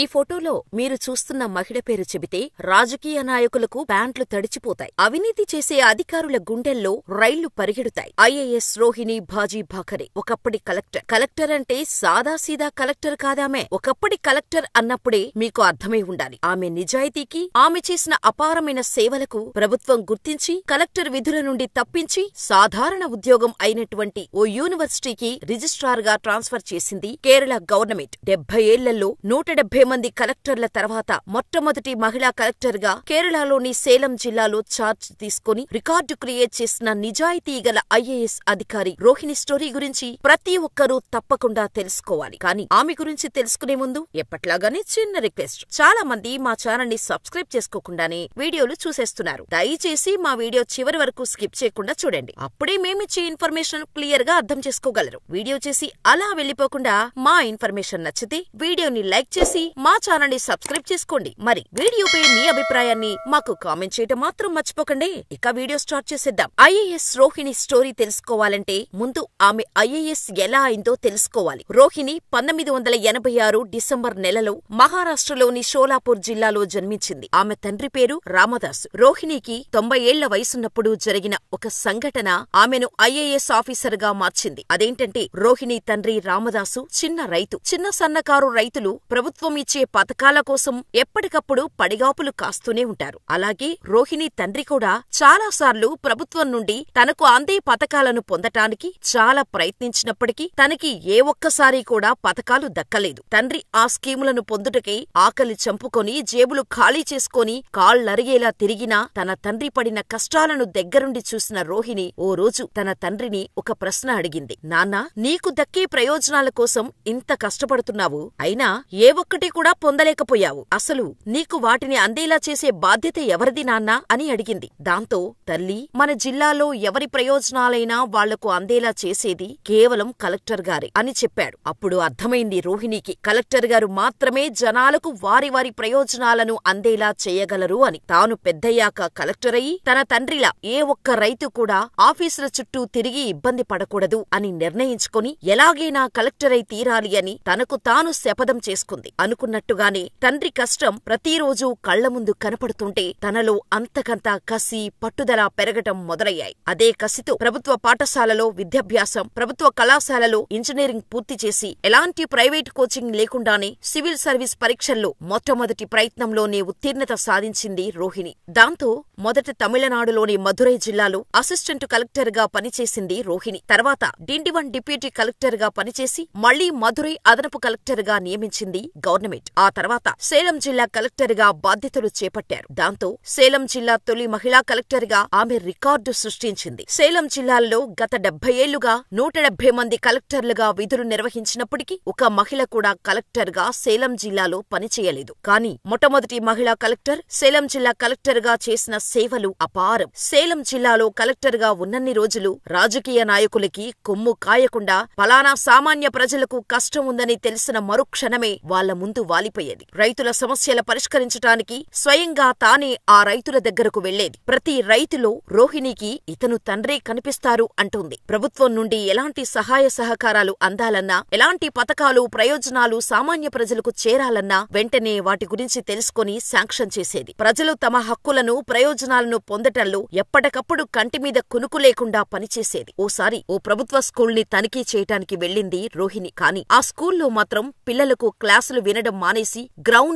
ఈ ఫోటోలో మీరు చూస్తున్న మహిళ పేరు చెబితే రాజకీయ నాయకులకు ప్యాంట్లు తడిచిపోతాయి అవినీతి చేసే అధికారుల గుండెల్లో రైళ్లు పరిగెడుతాయి ఐఏఎస్ రోహిణి బాజీ భాకరే ఒకప్పటి కలెక్టర్ కలెక్టర్ అంటే సాదాసీదా కలెక్టర్ కాదామే ఒకప్పటి కలెక్టర్ అన్నప్పుడే మీకు అర్థమై ఉండాలి ఆమె నిజాయితీకి ఆమె చేసిన అపారమైన సేవలకు ప్రభుత్వం గుర్తించి కలెక్టర్ విధుల నుండి తప్పించి సాధారణ ఉద్యోగం అయినటువంటి ఓ యూనివర్సిటీకి రిజిస్ట్రార్ గా ట్రాన్స్ఫర్ చేసింది కేరళ గవర్నమెంట్ డెబ్బై ఏళ్లలో నూట ముప్పై మంది కలెక్టర్ల తర్వాత మొట్టమొదటి మహిళా కలెక్టర్గా కేరళలోని సేలం జిల్లాలో ఛార్జ్ తీసుకుని రికార్డు క్రియేట్ చేసిన నిజాయితీ గల ఐఏఎస్ అధికారి రోహిణి స్టోరీ గురించి ప్రతి ఒక్కరూ తప్పకుండా తెలుసుకోవాలి కానీ ఆమె గురించి తెలుసుకునే ముందు ఎప్పట్లాగానే చిన్న రిక్వెస్ట్ చాలా మంది మా ఛానల్ ని సబ్స్క్రైబ్ చేసుకోకుండానే వీడియోలు చూసేస్తున్నారు దయచేసి మా వీడియో చివరి వరకు స్కిప్ చేయకుండా చూడండి అప్పుడే మేమిచ్చే ఇన్ఫర్మేషన్ క్లియర్ గా అర్థం చేసుకోగలరు వీడియో చేసి అలా వెళ్ళిపోకుండా మా ఇన్ఫర్మేషన్ నచ్చితే వీడియోని లైక్ చేసి మా ఛానల్ ని సబ్స్క్రైబ్ చేసుకోండి మరి వీడియోపై మీ అభిప్రాయాన్ని మాకు కామెంట్ చేయటం మాత్రం మర్చిపోకండి ఇక వీడియో స్టార్ట్ చేసేద్దాం ఐఏఎస్ రోహిణి స్టోరీ తెలుసుకోవాలంటే ముందు ఆమె ఐఏఎస్ ఎలా అయిందో తెలుసుకోవాలి రోహిణి పంతొమ్మిది వందల ఎనభై ఆరు డిసెంబర్ నెలలో మహారాష్ట్రలోని షోలాపూర్ జిల్లాలో జన్మించింది ఆమె తండ్రి పేరు రామదాస్ రోహిణికి తొంభై ఏళ్ల వయసున్నప్పుడు జరిగిన ఒక సంఘటన ఆమెను ఐఏఎస్ ఆఫీసర్ గా మార్చింది అదేంటంటే రోహిణి తండ్రి రామదాసు చిన్న రైతు చిన్న సన్నకారు రైతులు ప్రభుత్వం ఇచ్చే పథకాల కోసం ఎప్పటికప్పుడు పడిగాపులు కాస్తూనే ఉంటారు అలాగే రోహిణి తండ్రి కూడా చాలాసార్లు ప్రభుత్వం నుండి తనకు అందే పథకాలను పొందటానికి చాలా ప్రయత్నించినప్పటికీ తనకి ఏ ఒక్కసారి కూడా పథకాలు దక్కలేదు తండ్రి ఆ స్కీములను పొందుటకై ఆకలి చంపుకొని జేబులు ఖాళీ చేసుకొని కాళ్లరిగేలా తిరిగినా తన తండ్రి పడిన కష్టాలను దగ్గరుండి చూసిన రోహిణి ఓ రోజు తన తండ్రిని ఒక ప్రశ్న అడిగింది నాన్నా నీకు దక్కే ప్రయోజనాల కోసం ఇంత కష్టపడుతున్నావు అయినా ఏ ఒక్కటి కూడా పొందలేకపోయావు అసలు నీకు వాటిని అందేలా చేసే బాధ్యత ఎవరిది నాన్నా అని అడిగింది దాంతో తల్లి మన జిల్లాలో ఎవరి ప్రయోజనాలైనా వాళ్లకు అందేలా చేసేది కేవలం కలెక్టర్ గారే అని చెప్పాడు అప్పుడు అర్థమైంది రోహిణికి కలెక్టర్ గారు మాత్రమే జనాలకు వారి వారి ప్రయోజనాలను అందేలా చేయగలరు అని తాను పెద్దయ్యాక కలెక్టర్ అయి తన తండ్రిలా ఏ ఒక్క రైతు కూడా ఆఫీసుల చుట్టూ తిరిగి ఇబ్బంది పడకూడదు అని నిర్ణయించుకుని ఎలాగైనా కలెక్టర్ అయి తీరాలి అని తనకు తాను శపథం చేసుకుంది అనుకు అనుకున్నట్టుగానే తండ్రి కష్టం ప్రతిరోజూ ముందు కనపడుతుంటే తనలో అంతకంతా కసి పట్టుదల పెరగటం మొదలయ్యాయి అదే కసితో ప్రభుత్వ పాఠశాలలో విద్యాభ్యాసం ప్రభుత్వ కళాశాలలో ఇంజనీరింగ్ పూర్తి చేసి ఎలాంటి ప్రైవేట్ కోచింగ్ లేకుండానే సివిల్ సర్వీస్ పరీక్షల్లో మొట్టమొదటి ప్రయత్నంలోనే ఉత్తీర్ణత సాధించింది రోహిణి దాంతో మొదట తమిళనాడులోని మధురై జిల్లాలో అసిస్టెంట్ కలెక్టర్గా పనిచేసింది రోహిణి తర్వాత డిండివన్ డిప్యూటీ కలెక్టర్గా పనిచేసి మళ్లీ మధురై అదనపు కలెక్టర్గా నియమించింది గవర్నమెంట్ డైనమిట్ ఆ తర్వాత సేలం జిల్లా కలెక్టర్ గా బాధ్యతలు చేపట్టారు దాంతో సేలం జిల్లా తొలి మహిళా కలెక్టర్ గా ఆమె రికార్డు సృష్టించింది సేలం జిల్లాలో గత డెబ్బై ఏళ్లుగా నూట డెబ్బై మంది కలెక్టర్లుగా విధులు నిర్వహించినప్పటికీ ఒక మహిళ కూడా కలెక్టర్ గా సేలం జిల్లాలో పనిచేయలేదు కానీ మొట్టమొదటి మహిళా కలెక్టర్ సేలం జిల్లా కలెక్టర్ గా చేసిన సేవలు అపారం సేలం జిల్లాలో కలెక్టర్ గా ఉన్నన్ని రోజులు రాజకీయ నాయకులకి కొమ్ము కాయకుండా ఫలానా సామాన్య ప్రజలకు కష్టం ఉందని తెలిసిన మరుక్షణమే వాళ్ల ముందు ముందు వాలిపోయేది రైతుల సమస్యల పరిష్కరించటానికి స్వయంగా తానే ఆ రైతుల దగ్గరకు వెళ్లేది ప్రతి రైతులో రోహిణికి ఇతను తండ్రే కనిపిస్తారు అంటుంది ప్రభుత్వం నుండి ఎలాంటి సహాయ సహకారాలు అందాలన్నా ఎలాంటి పథకాలు ప్రయోజనాలు సామాన్య ప్రజలకు చేరాలన్నా వెంటనే వాటి గురించి తెలుసుకుని శాంక్షన్ చేసేది ప్రజలు తమ హక్కులను ప్రయోజనాలను పొందటంలో ఎప్పటికప్పుడు కంటిమీద కునుకు లేకుండా పనిచేసేది ఓసారి ఓ ప్రభుత్వ స్కూల్ ని తనిఖీ చేయటానికి వెళ్ళింది రోహిణి కాని ఆ స్కూల్లో మాత్రం పిల్లలకు క్లాసులు వినడం తినడం మానేసి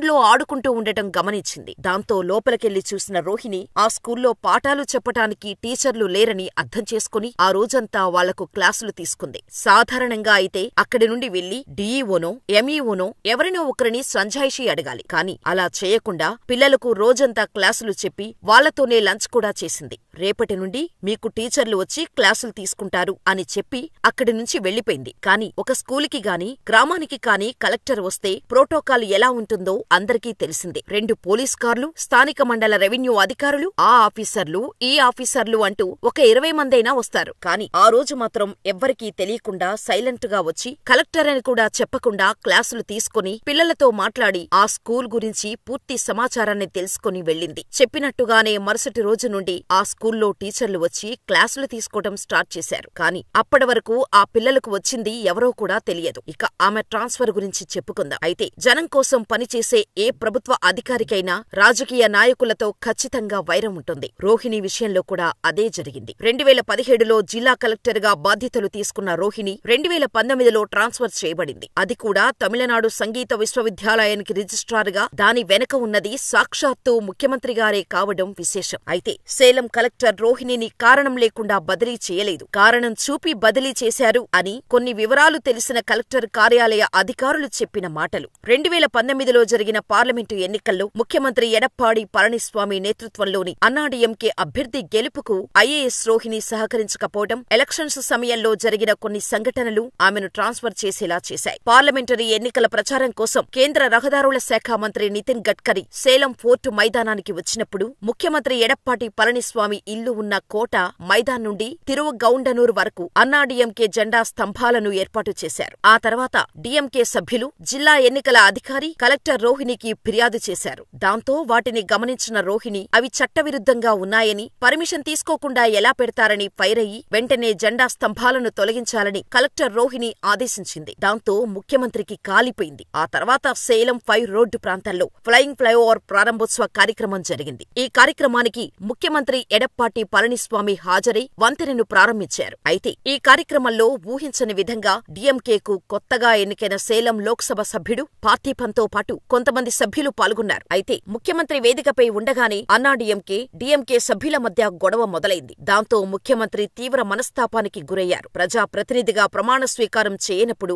లో ఆడుకుంటూ ఉండటం గమనించింది దాంతో లోపలికెళ్లి చూసిన రోహిణి ఆ స్కూల్లో పాఠాలు చెప్పటానికి టీచర్లు లేరని అర్థం చేసుకుని ఆ రోజంతా వాళ్లకు క్లాసులు తీసుకుంది సాధారణంగా అయితే అక్కడి నుండి వెళ్లి డీఈఓనో ఎంఈఓనో ఎవరినో ఒకరిని సంజాయిషి అడగాలి కాని అలా చేయకుండా పిల్లలకు రోజంతా క్లాసులు చెప్పి వాళ్లతోనే లంచ్ కూడా చేసింది రేపటి నుండి మీకు టీచర్లు వచ్చి క్లాసులు తీసుకుంటారు అని చెప్పి అక్కడి నుంచి వెళ్లిపోయింది కాని ఒక స్కూలుకి గాని గ్రామానికి కాని కలెక్టర్ వస్తే ప్రోటో ప్రోటోకాల్ ఎలా ఉంటుందో అందరికీ తెలిసిందే రెండు పోలీస్ కార్లు స్థానిక మండల రెవెన్యూ అధికారులు ఆ ఆఫీసర్లు ఈ ఆఫీసర్లు అంటూ ఒక ఇరవై మందైనా వస్తారు కానీ ఆ రోజు మాత్రం ఎవ్వరికీ తెలియకుండా సైలెంట్ గా వచ్చి కలెక్టర్ అని కూడా చెప్పకుండా క్లాసులు తీసుకుని పిల్లలతో మాట్లాడి ఆ స్కూల్ గురించి పూర్తి సమాచారాన్ని తెలుసుకుని వెళ్ళింది చెప్పినట్టుగానే మరుసటి రోజు నుండి ఆ స్కూల్లో టీచర్లు వచ్చి క్లాసులు తీసుకోవడం స్టార్ట్ చేశారు కానీ అప్పటి వరకు ఆ పిల్లలకు వచ్చింది ఎవరో కూడా తెలియదు ఇక ఆమె ట్రాన్స్ఫర్ గురించి చెప్పుకుందాం అయితే జనం కోసం పనిచేసే ఏ ప్రభుత్వ అధికారికైనా రాజకీయ నాయకులతో ఖచ్చితంగా వైరం ఉంటుంది రోహిణి విషయంలో కూడా అదే జరిగింది రెండువేల పదిహేడులో జిల్లా కలెక్టర్గా బాధ్యతలు తీసుకున్న రోహిణి రెండువేల పంతొమ్మిదిలో ట్రాన్స్ఫర్ చేయబడింది అది కూడా తమిళనాడు సంగీత విశ్వవిద్యాలయానికి రిజిస్ట్రార్గా దాని వెనక ఉన్నది సాక్షాత్తు ముఖ్యమంత్రి గారే కావడం విశేషం అయితే సేలం కలెక్టర్ రోహిణిని కారణం లేకుండా బదిలీ చేయలేదు కారణం చూపి బదిలీ చేశారు అని కొన్ని వివరాలు తెలిసిన కలెక్టర్ కార్యాలయ అధికారులు చెప్పిన మాటలు రెండు వేల పంతొమ్మిదిలో జరిగిన పార్లమెంటు ఎన్నికల్లో ముఖ్యమంత్రి ఎడప్పాడి పళనిస్వామి నేతృత్వంలోని అన్నాడీఎంకే అభ్యర్థి గెలుపుకు ఐఏఎస్ రోహిణి సహకరించకపోవడం ఎలక్షన్స్ సమయంలో జరిగిన కొన్ని సంఘటనలు ఆమెను ట్రాన్స్ఫర్ చేసేలా చేశాయి పార్లమెంటరీ ఎన్నికల ప్రచారం కోసం కేంద్ర రహదారుల శాఖ మంత్రి నితిన్ గడ్కరీ సేలం ఫోర్టు మైదానానికి వచ్చినప్పుడు ముఖ్యమంత్రి ఎడప్పాటి పళనిస్వామి ఇల్లు ఉన్న కోట మైదాన్ నుండి తిరువగౌండనూర్ వరకు అన్నాడీఎంకే జెండా స్తంభాలను ఏర్పాటు చేశారు ఆ తర్వాత డీఎంకే సభ్యులు జిల్లా ఎన్నికల అధికారి కలెక్టర్ రోహిణికి ఫిర్యాదు చేశారు దాంతో వాటిని గమనించిన రోహిణి అవి చట్టవిరుద్ధంగా ఉన్నాయని పర్మిషన్ తీసుకోకుండా ఎలా పెడతారని ఫైర్ అయ్యి వెంటనే జెండా స్తంభాలను తొలగించాలని కలెక్టర్ రోహిణి ఆదేశించింది దాంతో ముఖ్యమంత్రికి కాలిపోయింది ఆ తర్వాత సేలం ఫైవ్ రోడ్డు ప్రాంతాల్లో ఫ్లయింగ్ ఫ్లైఓవర్ ప్రారంభోత్సవ కార్యక్రమం జరిగింది ఈ కార్యక్రమానికి ముఖ్యమంత్రి ఎడప్పాటి పళనిస్వామి హాజరై వంతెనను ప్రారంభించారు అయితే ఈ కార్యక్రమంలో ఊహించని విధంగా డీఎంకేకు కొత్తగా ఎన్నికైన సేలం లోక్సభ సభ్యుడు పార్థిపంతో పాటు కొంతమంది సభ్యులు పాల్గొన్నారు అయితే ముఖ్యమంత్రి వేదికపై ఉండగానే అన్నాడీఎంకే డీఎంకే సభ్యుల మధ్య గొడవ మొదలైంది దాంతో ముఖ్యమంత్రి తీవ్ర మనస్తాపానికి గురయ్యారు ప్రజా ప్రతినిధిగా ప్రమాణ స్వీకారం చేయనప్పుడు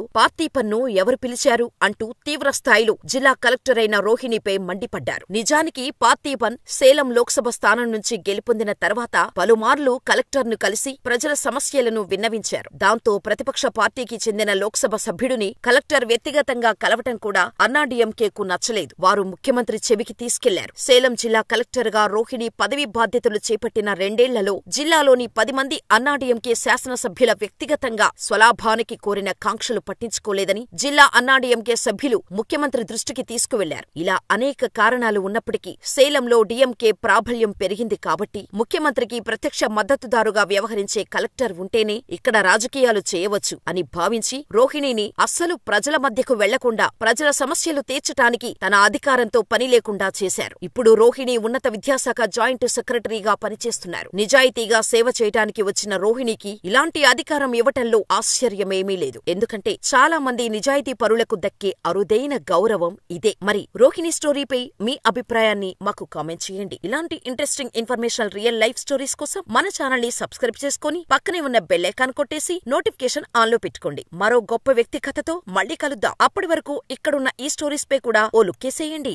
పన్ను ఎవరు పిలిచారు అంటూ తీవ్ర స్థాయిలో జిల్లా కలెక్టరైన రోహిణిపై మండిపడ్డారు నిజానికి పార్థిపన్ సేలం లోక్సభ స్థానం నుంచి గెలుపొందిన తర్వాత పలుమార్లు కలెక్టర్ను కలిసి ప్రజల సమస్యలను విన్నవించారు దాంతో ప్రతిపక్ష పార్టీకి చెందిన లోక్సభ సభ్యుడిని కలెక్టర్ వ్యక్తిగతంగా కలవటం కూడా అన్నాడీఎంకేకు నచ్చలేదు వారు ముఖ్యమంత్రి చెవికి తీసుకెళ్లారు సేలం జిల్లా కలెక్టర్గా రోహిణి పదవి బాధ్యతలు చేపట్టిన రెండేళ్లలో జిల్లాలోని పది మంది అన్నాడీఎంకే శాసనసభ్యుల వ్యక్తిగతంగా స్వలాభానికి కోరిన కాంక్షలు పట్టించుకోలేదని జిల్లా అన్నాడీఎంకే సభ్యులు ముఖ్యమంత్రి దృష్టికి తీసుకువెళ్లారు ఇలా అనేక కారణాలు ఉన్నప్పటికీ సేలంలో డీఎంకే ప్రాబల్యం పెరిగింది కాబట్టి ముఖ్యమంత్రికి ప్రత్యక్ష మద్దతుదారుగా వ్యవహరించే కలెక్టర్ ఉంటేనే ఇక్కడ రాజకీయాలు చేయవచ్చు అని భావించి రోహిణిని అస్సలు ప్రజల మధ్యకు వెళ్లకుండా ప్రజల ప్రజల సమస్యలు తీర్చటానికి తన అధికారంతో పని లేకుండా చేశారు ఇప్పుడు రోహిణి ఉన్నత విద్యాశాఖ జాయింట్ సెక్రటరీగా పనిచేస్తున్నారు నిజాయితీగా సేవ చేయటానికి వచ్చిన రోహిణికి ఇలాంటి అధికారం ఇవ్వటంలో ఆశ్చర్యమేమీ లేదు ఎందుకంటే చాలా మంది నిజాయితీ పరులకు దక్కే అరుదైన గౌరవం ఇదే మరి రోహిణి స్టోరీపై మీ అభిప్రాయాన్ని మాకు కామెంట్ చేయండి ఇలాంటి interesting information real life stories కోసం మన ఛానల్ ని సబ్స్క్రైబ్ చేసుకుని పక్కనే ఉన్న బెల్లైకాన్ కొట్టేసి నోటిఫికేషన్ ఆన్లో పెట్టుకోండి మరో గొప్ప వ్యక్తి కథతో మళ్లీ కలుద్దాం అప్పటి వరకు ఇక్కడ ఉన్న ఈ స్టోరీస్ పై కూడా ఓ లుక్కేసేయండి